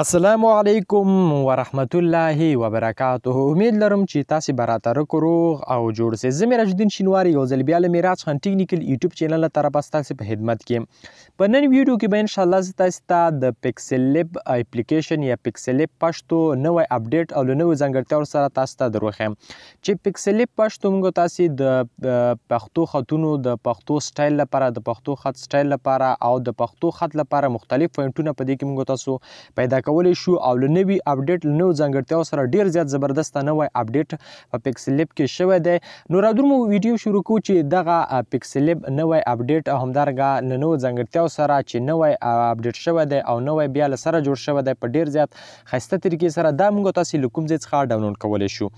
السلام علیکم ورحمت الله وبرکاته امید لرم چې تاسو براته روغ او جوړ سئ زه میراج الدین شینواری یو ځل بیا له میراج خان ټیکنیکل یوټیوب چینل له طرفه تاسو په خدمت کې په نن ویډیو کې به ان شاء الله تاسو ته د پکسل لب اپلیکیشن یا پکسل لب پښتو نوې اپډیټ او نوې ځانګړتیا سره تاسو ته دروخم چې پکسل لب پښتو موږ تاسو د پښتو خطونو د پښتو سټایل لپاره د پښتو خط سټایل لپاره او د پښتو خط لپاره مختلف پوینټونه په دې کې موږ تاسو پیدا کولای شو او له نوي اپډیټ له نو ځانګړتیاو سره ډیر زیات زبردست نوې اپډیټ په پیکسل لیب کې شوی دی نو راځو مو ویډیو شروع کوو چې دغه پیکسل لیب نوې اپډیټ همدارنګه له نو ځانګړتیاو سره چې نوې اپډیټ شوی دی او نوې بیا له سره جوړ شوی دی په ډیر زیات خسته طریقې سره دا موږ تاسو لکم ځای څخه ډاونلوډ کولای شو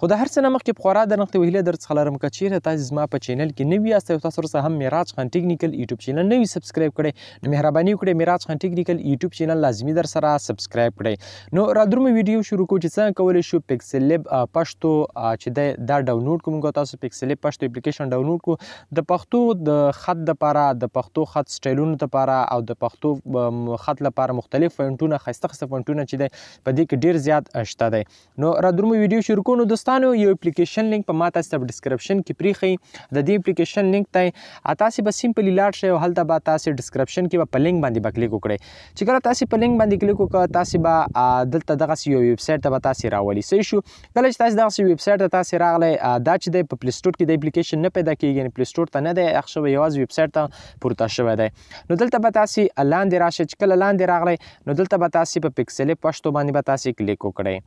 خو د هر څه نه مخکې خورا د نقطې وهیله در څخه لرم که چیرته تاسو زما په چینل کې نوی یاست او تاسو سره هم میراج خان ټیکنیکل یوټیوب چینل نوی سبسکرایب کړئ نو مهرباني وکړئ میراج خان ټیکنیکل یوټیوب چینل لازمي در سره سبسکرایب کړئ نو را درمو ویډیو شروع کوو چې څنګه کولی شو پکسل لب پښتو چې دا ډاونلوډ کوم کو تاسو پکسل لب پښتو اپلیکیشن ډاونلوډ کو د پښتو د خط لپاره د پښتو خط سټایلونو لپاره او د پښتو خط لپاره مختلف فونټونه خسته خسته فونټونه چې دی په دې کې ډیر زیات شته دی نو را درمو ویډیو شروع کوو نو دوستان دوستانو یو اپلیکیشن لینک په ما تاسو په ډسکرپشن کې پریخي د دې اپلیکیشن لینک ته تاسو به سیمپلی لاړ شئ او هلته به تاسو ډسکرپشن کې په لینک باندې بکلیک وکړئ چې کله تاسو په لینک باندې کلیک وکړئ تاسو به دلته دغه یو ویب سټ ته به تاسو راولي صحیح شو کله چې تاسو دغه ویب سټ ته تاسو راغلی دا چې د پلی سٹور کې د اپلیکیشن نه پیدا کیږي یعنی پلی سٹور ته نه دی اخ شوی یوازې ویب سټ ته پورته شوی دی نو دلته به تاسو لاندې راشئ چې کله لاندې راغلی نو دلته به تاسو په پکسلې پښتو باندې به تاسو کلیک وکړئ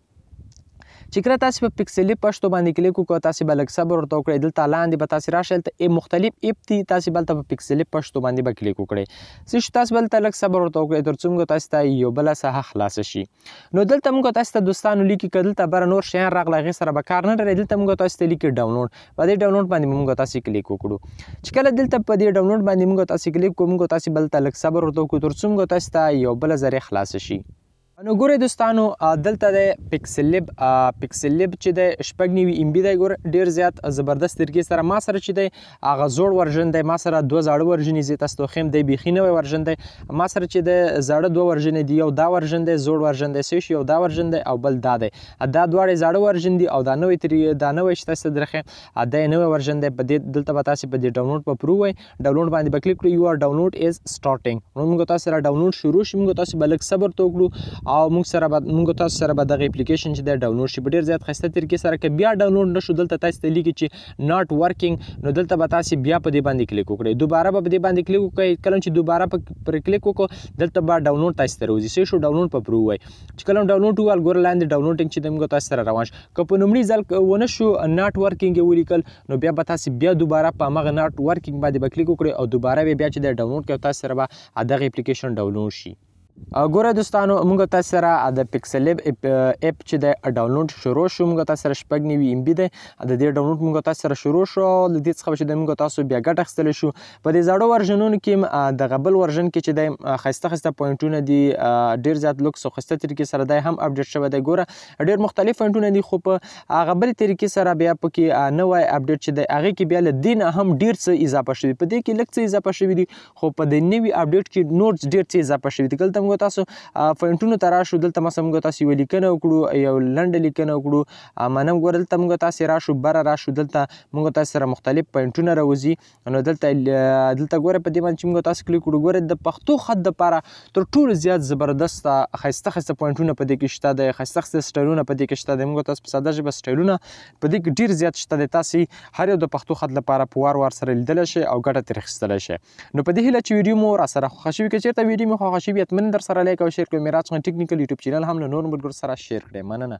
چې کله تاسو په پکسلی پښتو باندې کلیک وکړو تاسو بل صبر ورته وکړئ دلته لاندې به تاسو راشئ ته مختلف اپ دي تاسو بل ته په پکسلی پښتو باندې به کلیک وکړئ چې تاسو بل ته لک صبر ورته وکړئ تر څو تاسو ته یو بل ساحه خلاص شي نو دلته موږ تاسو ته دوستانو لیکي کدل ته بر نور شیان راغله غي سره به کار نه لري دلته موږ تاسو ته لیکي ډاونلوډ په دې ډاونلوډ باندې موږ تاسو کلیک وکړو چې کله دلته په دې ډاونلوډ باندې موږ تاسو کلیک کوم موږ تاسو بل ته لک صبر ورته وکړو تر څو موږ تاسو ته یو بل زری خلاص شي نو ګوره دوستانو دلته د پکسل لب پکسل لب چې د شپږ نیوي ایم بي دی ګور ډیر زیات زبردست ترګي سره ما سره چې دی هغه زوړ ورژن دی ما سره دوه زاړه ورژنې زی تاسو خیم دی بیخي نوې ورژن دی ما سره چې د زاړه دوه ورژنې دی یو دا ورژن دی زوړ ورژن دی سوي یو دا ورژن دی او بل دا دی دا دواړه زاړه ورژن دی او دا نوې تری دا نوې شته ست درخه دا نوې ورژن دی په دې دلته به تاسو په دې ډاونلوډ په پرو وای ډاونلوډ باندې به کلیک کړئ یو ډاونلوډ از سٹارټینګ نو موږ تاسو را ډاونلوډ شروع شي موږ تاسو بلک صبر توکړو او موږ سره به موږ تاسو سره به دغه اپلیکیشن چې د ډاونلوډ شي ډیر زیات خسته طریقې سره ک بیا ډاونلوډ نشو دلته تاسو ته لیکي چې ناٹ ورکینګ نو دلته به تاسو بیا په دې باندې کلیک وکړئ دوباره به په دې باندې کلیک وکړئ کله چې دوباره پر کلیک وکړو دلته به ډاونلوډ تاسو ته راوځي سې شو ډاونلوډ په پرو وای چې کله ډاونلوډ وال ګور لاندې ډاونلوډینګ چې موږ تاسو سره روان ک په نومړي ځل ونه شو ناٹ ورکینګ ولیکل نو بیا به تاسو بیا دوباره په مغه ناٹ ورکینګ باندې کلیک وکړئ او دوباره بیا چې د ډاونلوډ کوي تاسو سره به دغه اپلیکیشن ډاونلوډ شي ګوره دوستانو موږ تاسو سره د پکسل اپ اپ چې د ډاونلوډ شروع شو موږ تاسو سره شپږ نیوي ایم بي دی د دې ډاونلوډ موږ تاسو سره شروع شو له دې څخه چې موږ تاسو بیا ګټ اخستل شو په دې زړو ورژنونو کې د غبل ورژن کې چې د خسته خسته پوینټونه دي ډیر زیات لوکس او خسته طریقې سره دای هم اپډیټ شوی دی ګوره ډیر مختلف پوینټونه دي خو په غبل طریقې سره بیا پکې نوې اپډیټ چې دی هغه کې بیا له دین هم ډیر څه اضافه شوی په دې کې لکه څه اضافه شوی دي خو په دې نوې اپډیټ کې نوټس ډیر څه اضافه شوی دي موږ تاسو پوینټونو ته راشو دلته مثلا موږ تاسو یو لیکنه وکړو یو لنډه لیکنه وکړو منم ګور دلته موږ تاسو راشو بره راشو دلته موږ تاسو سره مختلف پوینټونه راوځي نو دلته دلته ګوره په دې باندې چې موږ تاسو کلیک وکړو ګوره د پښتو خط د لپاره تر ټولو زیات زبردست خسته خسته پوینټونه په دې کې شته د خسته خسته سټایلونه په دې کې شته د موږ تاسو په ساده ژبه سټایلونه په دې کې ډیر زیات شته د تاسو هر یو د پښتو خط لپاره په وار وار سره لیدل شي او ګټه ترې اخیستل شي نو په دې هیله چې ویډیو مو را سره خوښ شي که چیرته ویډیو مو خوښ شي بیا تمن در سره لایک او شیر کړئ میراج خان ټیکنیکل یوټیوب چینل هم له نور ملګرو سره شیر کړئ مننه